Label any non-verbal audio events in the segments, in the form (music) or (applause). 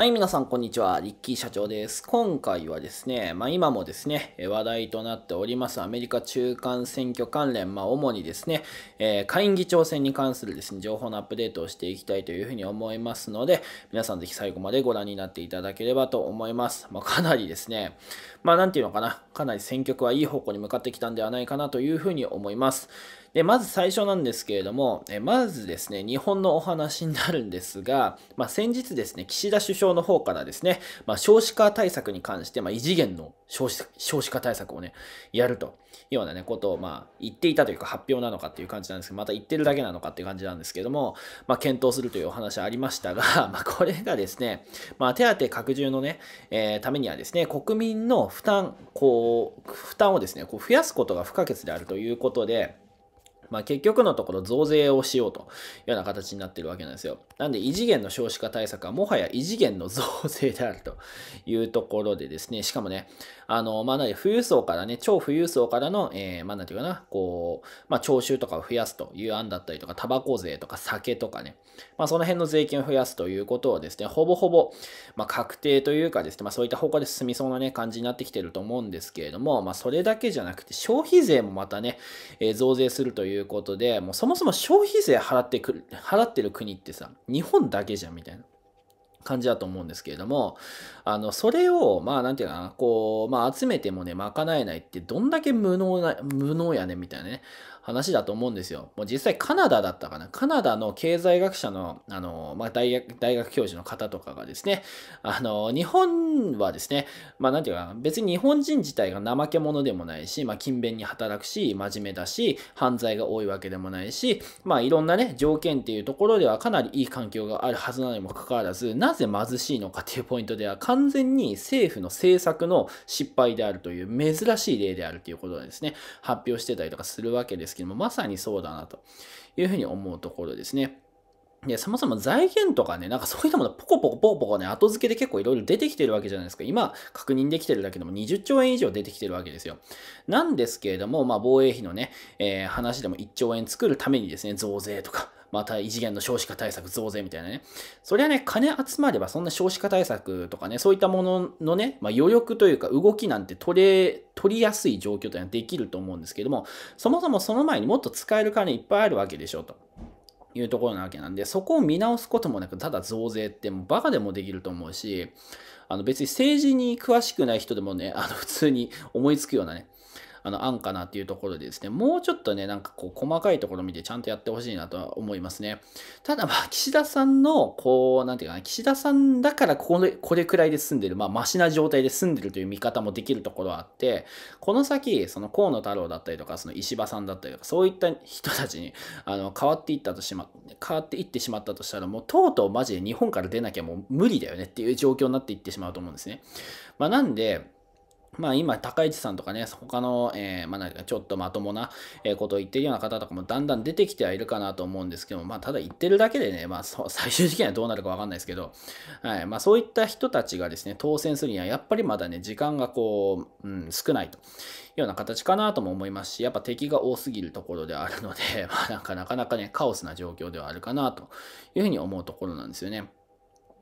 はい、皆さん、こんにちは。リッキー社長です。今回はですね、まあ、今もですね、話題となっております、アメリカ中間選挙関連、まあ、主にですね、えー、下院議長選に関するですね、情報のアップデートをしていきたいというふうに思いますので、皆さんぜひ最後までご覧になっていただければと思います。まあ、かなりですね、まあ、なんていうのかな、かなり選挙区はいい方向に向かってきたんではないかなというふうに思います。で、まず最初なんですけれども、えまずですね、日本のお話になるんですが、まあ、先日ですね、岸田首相の方からですね、まあ、少子化対策に関して、まあ、異次元の少子少子化対策をね、やるというようなね、ことを、まあ、言っていたというか、発表なのかっていう感じなんですけど、また言ってるだけなのかっていう感じなんですけども、まあ、検討するというお話ありましたが、(laughs) まあ、これがですね、まあ、手当拡充のね、えー、ためにはですね、国民の負担、こう、負担をですね、こう増やすことが不可欠であるということで、まあ、結局のところ増税をしようというような形になっているわけなんですよ。なんで異次元の少子化対策はもはや異次元の増税であるというところでですね、しかもね、あの、まあ、なに、富裕層からね、超富裕層からの、えー、まあ、なんていうかな、こう、まあ、徴収とかを増やすという案だったりとか、タバコ税とか酒とかね、まあ、その辺の税金を増やすということをですね、ほぼほぼ、まあ、確定というかですね、まあ、そういった方向で進みそうなね、感じになってきてると思うんですけれども、まあ、それだけじゃなくて、消費税もまたね、えー、増税するといういうことで、もうそもそも消費税払ってくる、払ってる国ってさ、日本だけじゃんみたいな。感じだと思うんですけれども、あの、それを、まあ、なんていうかな、こう、まあ、集めてもね、賄えないって、どんだけ無能な、無能やねみたいなね、話だと思うんですよ。もう実際カナダだったかな。カナダの経済学者の、あの、まあ、大学、大学教授の方とかがですね、あの、日本はですね、まあ、なんていうか、別に日本人自体が怠け者でもないし、まあ、勤勉に働くし、真面目だし、犯罪が多いわけでもないし、まあ、いろんなね、条件っていうところではかなりいい環境があるはずなのにもかかわらず、なぜ貧しいのかっていうポイントでは、完全に政府の政策の失敗であるという珍しい例であるということをですね、発表してたりとかするわけですですけども、まさにそうだなというふうに思うところですね。で、そもそも財源とかね、なんかそういったもポコポコポコポコね、後付けで結構いろいろ出てきてるわけじゃないですか。今、確認できてるだけでも20兆円以上出てきてるわけですよ。なんですけれども、まあ防衛費のね、えー、話でも1兆円作るためにですね、増税とか、また異次元の少子化対策増税みたいなね。そりゃね、金集まればそんな少子化対策とかね、そういったもののね、まあ、余力というか動きなんて取れ、取りやすい状況というのはできると思うんですけども、そもそもその前にもっと使える金いっぱいあるわけでしょうと。いうところなわけなんで、そこを見直すこともなく、ただ増税ってもうバカでもできると思うし、あの別に政治に詳しくない人でもね、あの普通に思いつくようなね、あの、案かなっていうところでですね、もうちょっとね、なんかこう、細かいところ見てちゃんとやってほしいなとは思いますね。ただまあ、(laughs) 岸田さんの、こう、なんていうかな、岸田さんだからこれ、これくらいで済んでる、まあ、マシな状態で済んでるという見方もできるところはあって、この先、その河野太郎だったりとか、その石破さんだったりとか、そういった人たちに、あの、変わっていったとしま、変わっていってしまったとしたら、もうとうとうマジで日本から出なきゃもう無理だよねっていう状況になっていってしまうと思うんですね。まあ、なんで、まあ今、高市さんとかね、他の、えー、まあ、ちょっとまともなことを言ってるような方とかもだんだん出てきてはいるかなと思うんですけども、まあただ言ってるだけでね、まあ (laughs) 最終的にはどうなるかわかんないですけど、はい、まあそういった人たちがですね、当選するにはやっぱりまだね、時間がこう、うん、少ないというような形かなとも思いますし、やっぱ敵が多すぎるところであるので、(laughs) まあなんかなかなかね、カオスな状況ではあるかなというふうに思うところなんですよね。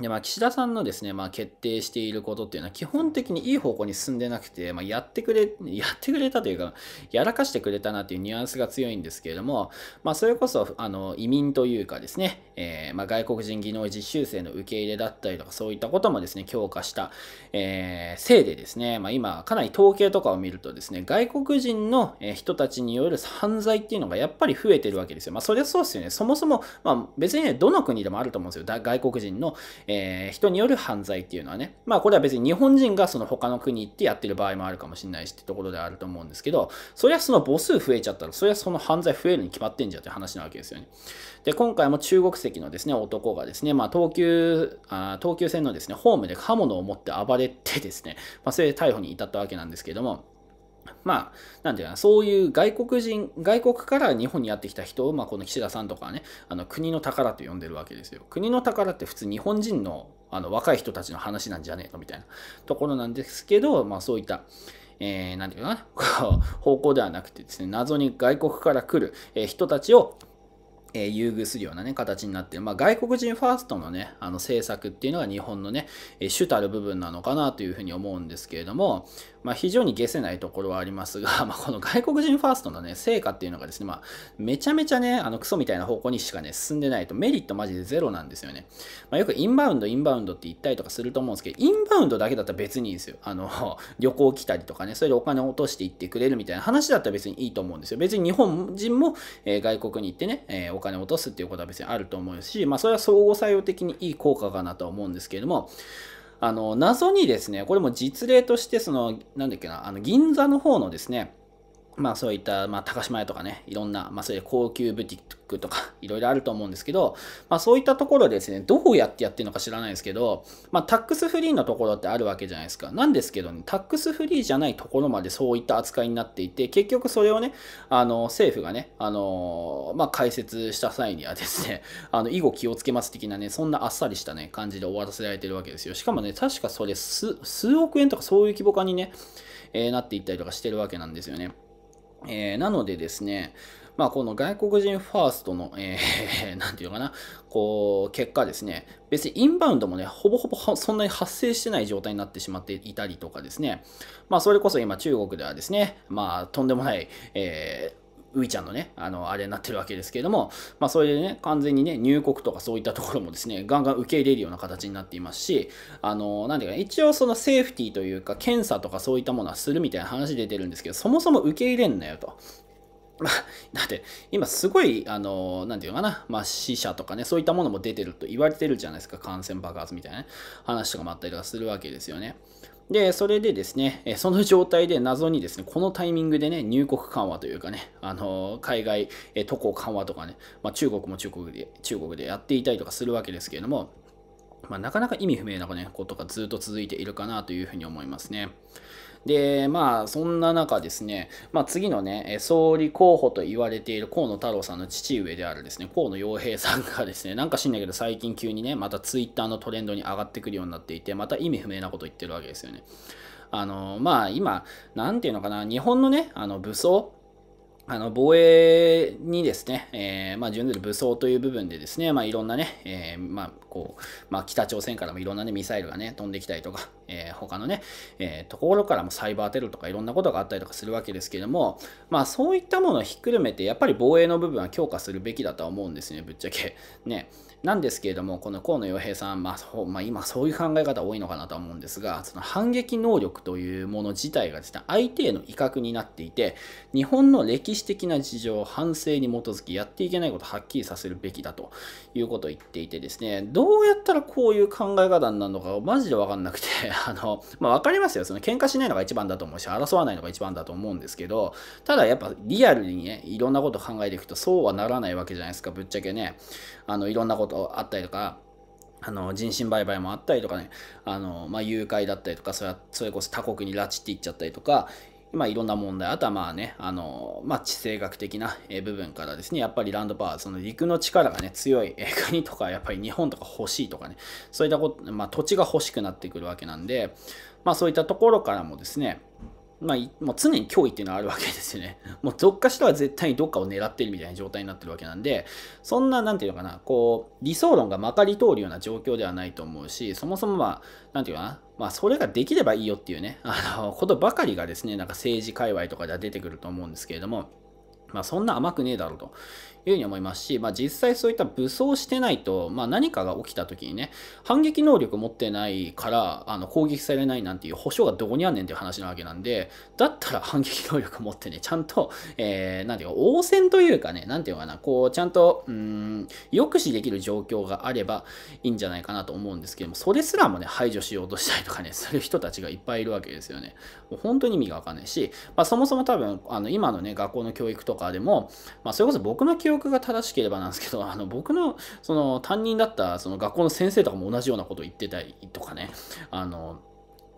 でまあ、岸田さんのですね、まあ、決定していることっていうのは基本的にいい方向に進んでなくて、まあ、やってくれ、やってくれたというか、やらかしてくれたなっていうニュアンスが強いんですけれども、まあ、それこそ、あの、移民というかですね、えー、まあ、外国人技能実習生の受け入れだったりとか、そういったこともですね、強化した、えー、せいでですね、まあ、今、かなり統計とかを見るとですね、外国人の人たちによる犯罪っていうのがやっぱり増えてるわけですよ。まあ、それはそうですよね。そもそも、まあ、別にね、どの国でもあると思うんですよ。外国人のえー、人による犯罪っていうのはね、まあこれは別に日本人がその他の国行ってやってる場合もあるかもしれないしってところであると思うんですけど、そりゃその母数増えちゃったら、そりゃその犯罪増えるに決まってんじゃんって話なわけですよね。で、今回も中国籍のですね、男がですね、まあ東急、あ東急線のですね、ホームで刃物を持って暴れてですね、まあそれで逮捕に至ったわけなんですけども、まあ、なんていうかそういう外国人、外国から日本にやってきた人を、まあ、この岸田さんとかね、あの国の宝と呼んでるわけですよ。国の宝って普通日本人のあの若い人たちの話なんじゃねえのみたいなところなんですけど、まあ、そういった、えー、なんていうかな、(laughs) 方向ではなくてですね、謎に外国から来る人たちをえ優遇するようなね、形になってる。まあ、外国人ファーストのね、あの政策っていうのが日本のね、え主たる部分なのかなというふうに思うんですけれども、まあ、非常に下せないところはありますが、(laughs) まあ、この外国人ファーストのね、成果っていうのがですね、まあ、めちゃめちゃね、あの、クソみたいな方向にしかね、進んでないと、メリットマジでゼロなんですよね。まあ、よくインバウンド、インバウンドって言ったりとかすると思うんですけど、インバウンドだけだったら別にいいんですよ。あの、(laughs) 旅行来たりとかね、それでお金を落としていってくれるみたいな話だったら別にいいと思うんですよ。別に日本人も、え外国に行ってね、えー金を落とすっていうことは別にあると思うし、まあ、それは相互作用的にいい効果かなとは思うんですけれども、あの、謎にですね、これも実例として、その、なんだっけな、あの、銀座の方のですね、まあそういった、まあ高島屋とかね、いろんな、まあそういう高級ブティックとか、(laughs) いろいろあると思うんですけど、まあそういったところですね、どうやってやってるのか知らないですけど、まあタックスフリーのところってあるわけじゃないですか。なんですけどね、タックスフリーじゃないところまでそういった扱いになっていて、結局それをね、あの、政府がね、あの、まあ解説した際にはですね、(laughs) あの、以後気をつけます的なね、そんなあっさりしたね、感じで終わらせられてるわけですよ。しかもね、確かそれ数、数億円とかそういう規模化にね、えー、なっていったりとかしてるわけなんですよね。えー、なのでですね、まあ、この外国人ファーストの、えー、(laughs) なんていうのかな、こう、結果ですね、別にインバウンドもね、ほぼほぼそんなに発生してない状態になってしまっていたりとかですね、まあ、それこそ今中国ではですね、まあ、とんでもない、えー、ういちゃんのね、あの、あれになってるわけですけれども、まあ、それでね、完全にね、入国とかそういったところもですね、ガンガン受け入れるような形になっていますし、あの、なんていうか、一応そのセーフティーというか、検査とかそういったものはするみたいな話出てるんですけど、そもそも受け入れんなよと。まあ、だって、今すごい、あの、なんていうのかな、まあ、死者とかね、そういったものも出てると言われてるじゃないですか、感染爆発みたいな、ね、話とかもあったりとかするわけですよね。で、それでですね、その状態で謎にですね、このタイミングでね、入国緩和というかね、あの、海外渡航緩和とかね、まあ、中国も中国で、中国でやっていたりとかするわけですけれども、まあ、なかなか意味不明な、ね、ことがずっと続いているかなというふうに思いますね。で、まあ、そんな中ですね、まあ、次のね、総理候補と言われている河野太郎さんの父上であるですね、河野洋平さんがですね、なんか知んないけど、最近急にね、またツイッターのトレンドに上がってくるようになっていて、また意味不明なこと言ってるわけですよね。あの、まあ、今、なんていうのかな、日本のね、あの、武装、あの防衛にですね、えー、まあ、準ずる武装という部分でですね、まあ、いろんなね、えー、まあ、こう、まあ、北朝鮮からもいろんなね、ミサイルがね、飛んできたりとか、(laughs) えー、他のね、えところからもサイバーテロとかいろんなことがあったりとかするわけですけれども、まあ、そういったものをひっくるめて、やっぱり防衛の部分は強化するべきだとは思うんですね、ぶっちゃけ。ね。なんですけれども、この河野洋平さん、まあそうまあ、今そういう考え方多いのかなとは思うんですが、その反撃能力というもの自体がですね、相手への威嚇になっていて、日本の歴史史的な事情、反省に基づきやっていけないことをはっきりさせるべきだということを言っていてですね、どうやったらこういう考え方になるのかマジでわかんなくて、(laughs) あの、まあわかりますよ。その喧嘩しないのが一番だと思うし、争わないのが一番だと思うんですけど、ただやっぱリアルにね、いろんなこと考えていくとそうはならないわけじゃないですか、ぶっちゃけね。あの、いろんなことあったりとか、あの人身売買もあったりとかね、あのまあ、誘拐だったりとかそれ、それこそ他国に拉致っていっちゃったりとか、まあ、いろんな問題、あとはまあね、あのまあ、地政学的な部分からですね、やっぱりランドパワー、その陸の力がね、強い国とか、やっぱり日本とか欲しいとかね、そういったこと、まあ、土地が欲しくなってくるわけなんで、まあ、そういったところからもですね、まあ、もう常に脅威っていうのはあるわけですよね。(laughs) もうどっかしらは絶対にどっかを狙ってるみたいな状態になってるわけなんで、そんな、なんていうのかな、こう、理想論がまかり通るような状況ではないと思うし、そもそもまあ、なんていうかな、まあ、それができればいいよっていうね、(laughs) あの、ことばかりがですね、なんか政治界隈とかでは出てくると思うんですけれども、まあ、そんな甘くねえだろうというふうに思いますし、まあ、実際そういった武装してないと、まあ、何かが起きた時にね反撃能力持ってないからあの攻撃されないなんていう保証がどこにあんねんっていう話なわけなんでだったら (laughs) 反撃能力持ってねちゃんと、えー、なんていうか応戦というかねなんていうのかなこうちゃんとうん抑止できる状況があればいいんじゃないかなと思うんですけどもそれすらもね排除しようとしたりとかね (laughs) する人たちがいっぱいいるわけですよねもう本当に意味がわかんないし、まあ、そもそも多分あの今のね学校の教育とかでも、まあ、それこそ僕の教育憶が正しければなんですけど、(laughs) あの、僕の、その、担任だった、その、学校の先生とかも同じようなこと言ってたりとかね、あの、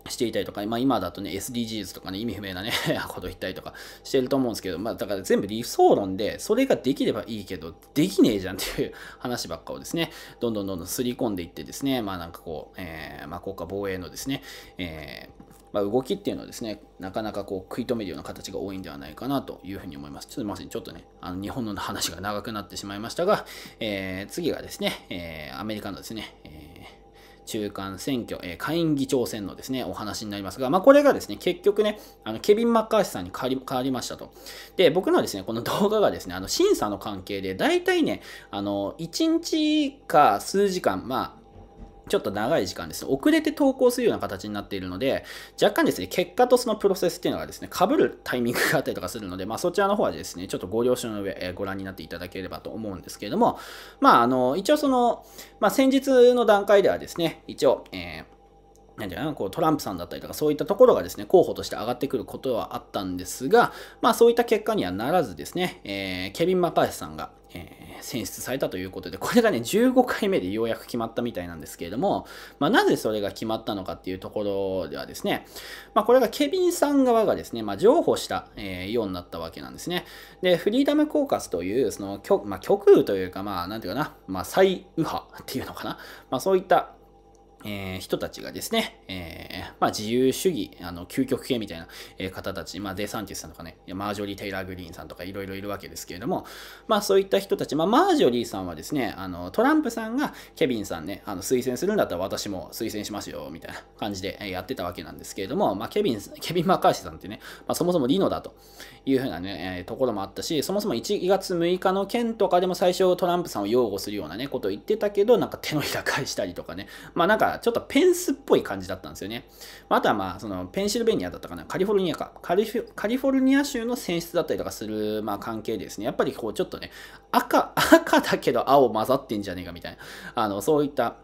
していたりとか、まあ、今だとね、SDGs とかね、意味不明なね (laughs) こと言ったりとかしてると思うんですけど、まあ、だから全部理想論で、それができればいいけど、できねえじゃんっていう (laughs) 話ばっかをですね、どんどんどんどんすり込んでいってですね、まあなんかこう、えー、まあ国家防衛のですね、えーまあ、動きっていうのはですね、なかなかこう食い止めるような形が多いんではないかなというふうに思います。ちょっとません、ちょっとね、あの日本の話が長くなってしまいましたが、えー、次がですね、えー、アメリカのですね、えー中間選挙、えー、下院議長選のですね、お話になりますが、まあ、これがですね、結局ね、あの、ケビン・マッカーシーさんに変わり、変わりましたと。で、僕のですね、この動画がですね、あの、審査の関係で、大体ね、あの、1日か数時間、まあ、ちょっと長い時間ですね、遅れて投稿するような形になっているので、若干ですね、結果とそのプロセスっていうのがですね、被るタイミングがあったりとかするので、まあそちらの方はですね、ちょっとご了承の上、えー、ご覧になっていただければと思うんですけれども、まああの、一応その、まあ先日の段階ではですね、一応、えーなんじゃなこうトランプさんだったりとかそういったところがですね、候補として上がってくることはあったんですが、まあそういった結果にはならずですね、えー、ケビン・マカーシさんが、えー、選出されたということで、これがね、15回目でようやく決まったみたいなんですけれども、まあ、なぜそれが決まったのかっていうところではですね、まあ、これがケビンさん側がですね、まあ、譲歩した、えー、ようになったわけなんですね。で、フリーダムコーカスという、その、まあ、極右というか、まあ、なんていうかな、まあ、最右派っていうのかな、まあ、そういった、えー、人たちがですね、えー、まあ、自由主義、あの、究極系みたいな、えー、方たち、まあ、デサンティスさんとかね、マージョリー・テイラー・グリーンさんとかいろいろいるわけですけれども、まあ、そういった人たち、まあ、マージョリーさんはですね、あの、トランプさんがケビンさんね、あの、推薦するんだったら私も推薦しますよ、みたいな感じでやってたわけなんですけれども、まあ、ケビン、ケビン・マッカーシーさんってね、まあ、そもそもリノだというふうなね、えー、ところもあったし、そもそも1月6日の件とかでも最初トランプさんを擁護するようなね、ことを言ってたけど、なんか手のひら返したりとかね、まあ、なんかかちょっとペンスっぽい感じだったんですよね。あ、とはまあ、そのペンシルベニアだったかな、カリフォルニアか、カリフォルニア州の選出だったりとかする、まあ、関係ですね、やっぱりこうちょっとね、赤、(laughs) 赤だけど青混ざってんじゃねえかみたいな、あの、そういった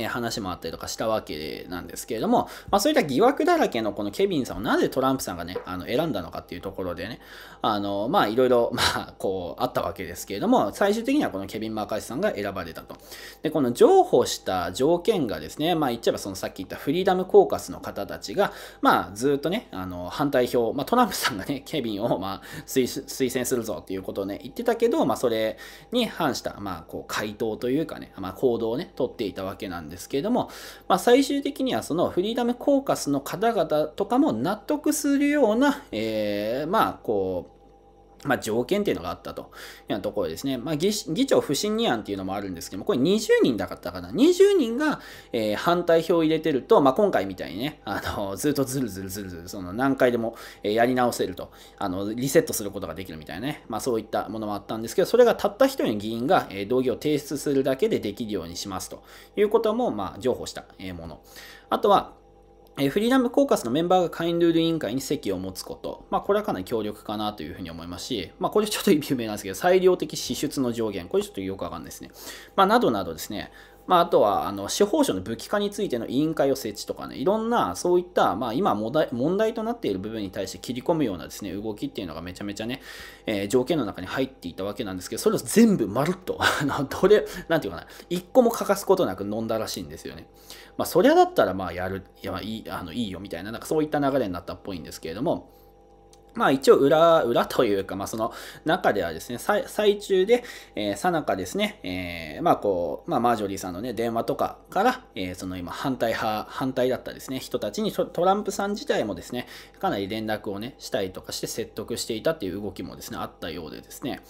え話もあったりとかしたわけなんですけれども、まあ、そういった疑惑だらけのこのケビンさんをなぜトランプさんがね、あの選んだのかっていうところでね、あの、まあいろいろ、(laughs) まあこうあったわけですけれども、最終的にはこのケビン・マーカーシさんが選ばれたと。で、この譲歩した条件がですね、まあ言っちゃえばそのさっき言ったフリーダムコーカスの方たちが、まあずっとね、あの反対票、まあトランプさんがね、(laughs) ケビンをまあ推薦するぞっていうことをね、言ってたけど、まあそれに反した、まあこう回答というかね、まあ行動をね、取っていたわけなんですんですけれども、まあ、最終的にはそのフリーダムコーカスの方々とかも納得するような、えー、まあこうまあ、条件っていうのがあったというようなところですね。まあ、議長不信任案っていうのもあるんですけども、これ20人だったかな。20人が、えー、反対票を入れてると、まあ、今回みたいにね、あの、ずっとずるずるずるずる、その何回でも、えー、やり直せると、あの、リセットすることができるみたいなね、まあ、そういったものもあったんですけど、それがたった一人の議員が、えー、動議を提出するだけでできるようにしますということも、まあ、譲歩したもの。あとは、えフリーダムコーカスのメンバーが会員ルール委員会に席を持つこと。まあ、これはかなり強力かなというふうに思いますし、まあ、これちょっと有名なんですけど、裁量的支出の上限。これちょっとよくわかんないですね。まあ、などなどですね、まあ、あとはあの司法省の武器化についての委員会を設置とかね、いろんなそういった、まあ、今問題となっている部分に対して切り込むようなですね動きっていうのがめちゃめちゃね、えー、条件の中に入っていたわけなんですけど、それを全部まるっと、(laughs) あのどれ、なんていうかな、一個も欠かすことなく飲んだらしいんですよね。まあ、そりゃだったら、まあ、やる、いやいいあのいいよみたいな、なんかそういった流れになったっぽいんですけれども、まあ一応裏、裏というか、まあその中ではですね、最中で、えー、さなかですね、えー、まあこう、まあマージョリーさんのね、電話とかから、えー、その今反対派、反対だったですね、人たちにトランプさん自体もですね、かなり連絡をね、したりとかして説得していたっていう動きもですね、あったようでですね、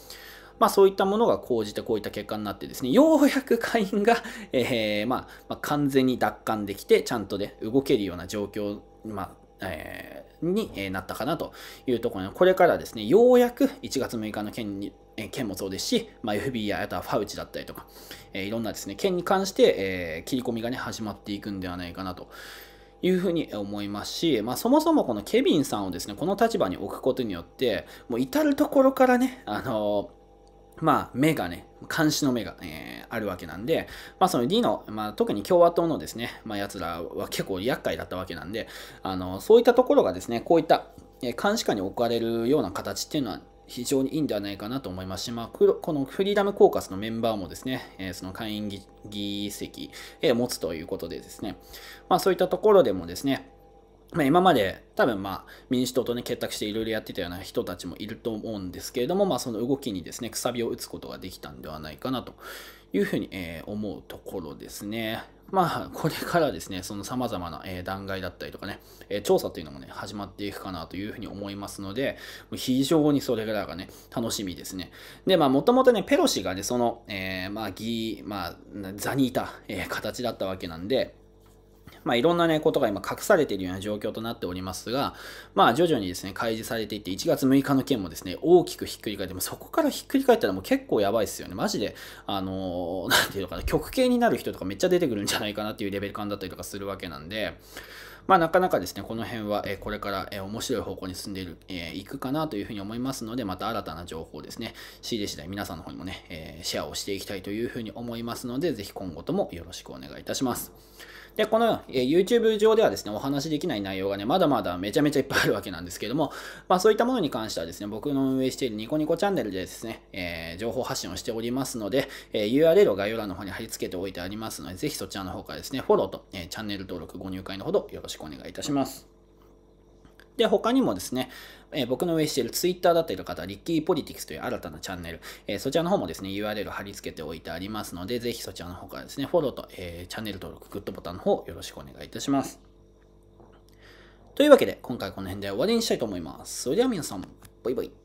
まあ、そういったものが講じてこういった結果になってですね、ようやく下院が、えー、まあ、まあ、完全に奪還できて、ちゃんとね、動けるような状況、まあ、えーになったかなというところで、これからですね、ようやく1月6日の件に県もそうですし、まあ、FBI、あとはファウチだったりとか、えいろんなですね、県に関して、え切り込みがね、始まっていくんではないかなと。いうふうに思いますし、まあ、そもそもこのケビンさんをですね、この立場に置くことによって、もう至るところからね、あのーまあ、目がね、監視の目が、えー、あるわけなんで、まあ、その D の、まあ、特に共和党のですね、まあ、奴らは結構厄介だったわけなんで、あの、そういったところがですね、こういった、え監視下に置かれるような形っていうのは、非常にいいんではないかなと思いますし、まあ、このフリーダムコーカスのメンバーもですね、えその会員議席を持つということでですね、まあ、そういったところでもですね、まあ、今まで多分まあ民主党とね結託していろいろやってたような人たちもいると思うんですけれども、まあ、その動きにですねくさびを打つことができたんではないかなというふうに、え思うところですね。まあ、これからですね、その様々な、え段だったりとかね、え調査というのもね、始まっていくかなというふうに思いますので、非常にそれぐらいがね、楽しみですね。で、まあ、もともとね、ペロシがね、その、えー、まあ、議、まあ、座にいた、え形だったわけなんで、まあ、いろんなね、ことが今隠されているような状況となっておりますが、まあ、徐々にですね、開示されていって、1月6日の件もですね、大きくひっくり返って、もそこからひっくり返ったらもう結構やばいですよね。マジで、あのー、(laughs) なんていうのかな、極刑になる人とかめっちゃ出てくるんじゃないかなっていうレベル感だったりとかするわけなんで、まあ、なかなかですね、この辺は、えこれから、え面白い方向に進んでいる、え行くかなというふうに思いますので、また新たな情報ですね、仕入れ次第皆さんの方にもね、えシェアをしていきたいというふうに思いますので、ぜひ今後ともよろしくお願いいたします。で、この、え YouTube 上ではですね、お話しできない内容がね、まだまだめちゃめちゃいっぱいあるわけなんですけども、(laughs) まあそういったものに関してはですね、僕の運営しているニコニコチャンネルでですね、えー、情報発信をしておりますので、えー、URL を概要欄の方に貼り付けておいてありますので、ぜひそちらの方からですね、フォローと、えー、チャンネル登録、ご入会のほどよろしくお願いいたします。で、他にもですね、えー、僕の運営している Twitter だったりとか、リッキーポリティクスという新たなチャンネル、えー、そちらの方もですね、URL 貼り付けておいてありますので、ぜひそちらの方からですね、フォローと、えー、チャンネル登録、グッドボタンの方よろしくお願いいたします。というわけで、今回この辺で終わりにしたいと思います。それでは皆さん、バイバイ。